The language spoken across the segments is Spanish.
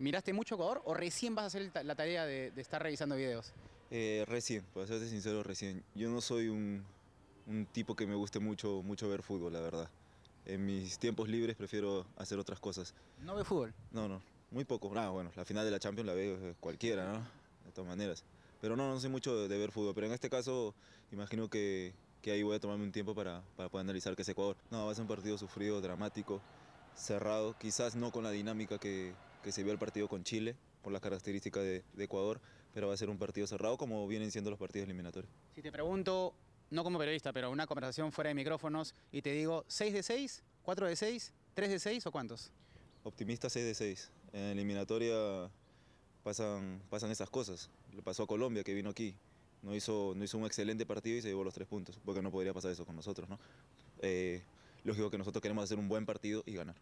¿Miraste mucho Ecuador o recién vas a hacer la tarea de, estar revisando videos? Eh, recién, para serte sincero, recién. Yo no soy un, tipo que me guste mucho, mucho ver fútbol, la verdad. En mis tiempos libres prefiero hacer otras cosas. ¿No ve fútbol? No, no, muy poco. Ah, bueno, la final de la Champions la ve eh, cualquiera, ¿no? De todas maneras. Pero no, no sé mucho de, ver fútbol. Pero en este caso, imagino que, que ahí voy a tomarme un tiempo para, para poder analizar qué es Ecuador. No, va a ser un partido sufrido, dramático, cerrado. Quizás no con la dinámica que, se vio el partido con Chile, por las características de, Ecuador, pero va a ser un partido cerrado como vienen siendo los partidos eliminatorios. Si te pregunto, no como periodista, pero una conversación fuera de micrófonos, y te digo, ¿6 de 6? ¿4 de 6? ¿3 de 6 o cuántos? Optimista 6 de 6. En eliminatoria pasan, pasan esas cosas. Le pasó a Colombia que vino aquí. No hizo, no hizo un excelente partido y se llevó los tres puntos, porque no podría pasar eso con nosotros. ¿no? Eh, lógico que nosotros queremos hacer un buen partido y ganar.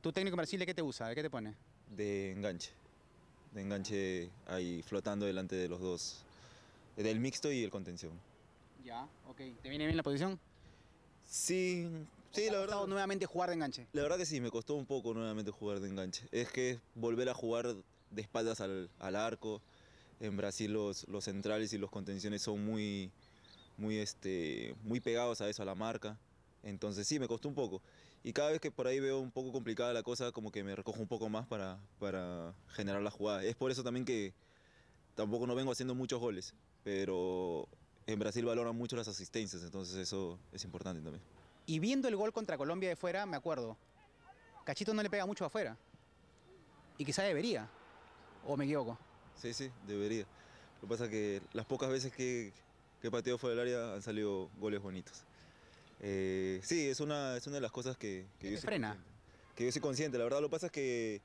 ¿Tu técnico en de qué te usa? ¿De qué te pone? de enganche, de enganche ahí flotando delante de los dos, del mixto y el contención. Ya, ok. ¿Te viene bien la posición? Sí, sí, la verdad. nuevamente jugar de enganche? La verdad que sí, me costó un poco nuevamente jugar de enganche. Es que volver a jugar de espaldas al, arco. En Brasil los, los, centrales y los contenciones son muy, muy, este, muy pegados a eso, a la marca. Entonces sí, me costó un poco. Y cada vez que por ahí veo un poco complicada la cosa, como que me recojo un poco más para, para generar la jugada. Es por eso también que tampoco no vengo haciendo muchos goles, pero en Brasil valoran mucho las asistencias, entonces eso es importante también. Y viendo el gol contra Colombia de fuera, me acuerdo, Cachito no le pega mucho afuera. Y quizá debería, o me equivoco. Sí, sí, debería. Lo que pasa es que las pocas veces que, he pateó fuera del área han salido goles bonitos. Eh, sí, es una, es una de las cosas que, que frena? Que yo soy consciente. La verdad, lo que pasa es que,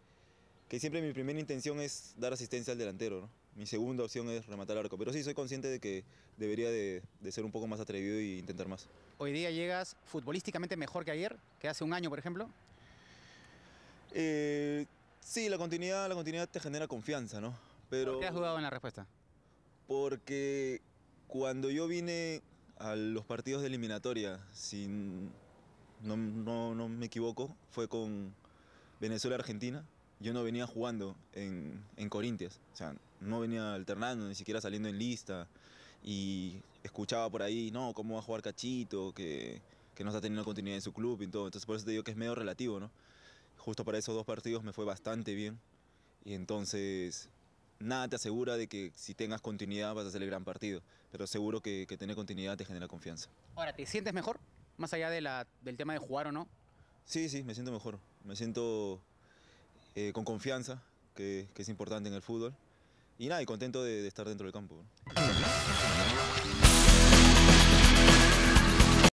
siempre mi primera intención es dar asistencia al delantero, Mi segunda opción es rematar arco. Pero sí, soy consciente de que debería de, ser un poco más atrevido e intentar más. ¿Hoy día llegas futbolísticamente mejor que ayer? ¿Que hace un año, por ejemplo? Eh, sí, la continuidad, la continuidad te genera confianza, ¿no? ¿Por qué has jugado en la respuesta? Porque cuando yo vine a los partidos de eliminatoria, si no, no, me equivoco, fue con Venezuela-Argentina. Yo no venía jugando en, en Corintias, o sea, no venía alternando, ni siquiera saliendo en lista. Y escuchaba por ahí, no, cómo va a jugar Cachito, que, que no está teniendo continuidad en su club y todo. Entonces por eso te digo que es medio relativo, ¿no? Justo para esos dos partidos me fue bastante bien. Y entonces nada te asegura de que si tengas continuidad vas a hacer el gran partido, pero seguro que, tener continuidad te genera confianza. Ahora, ¿te sientes mejor? Más allá del tema de jugar o no. Sí, sí, me siento mejor. Me siento eh, con confianza, que, es importante en el fútbol. Y nada, y contento de, estar dentro del campo.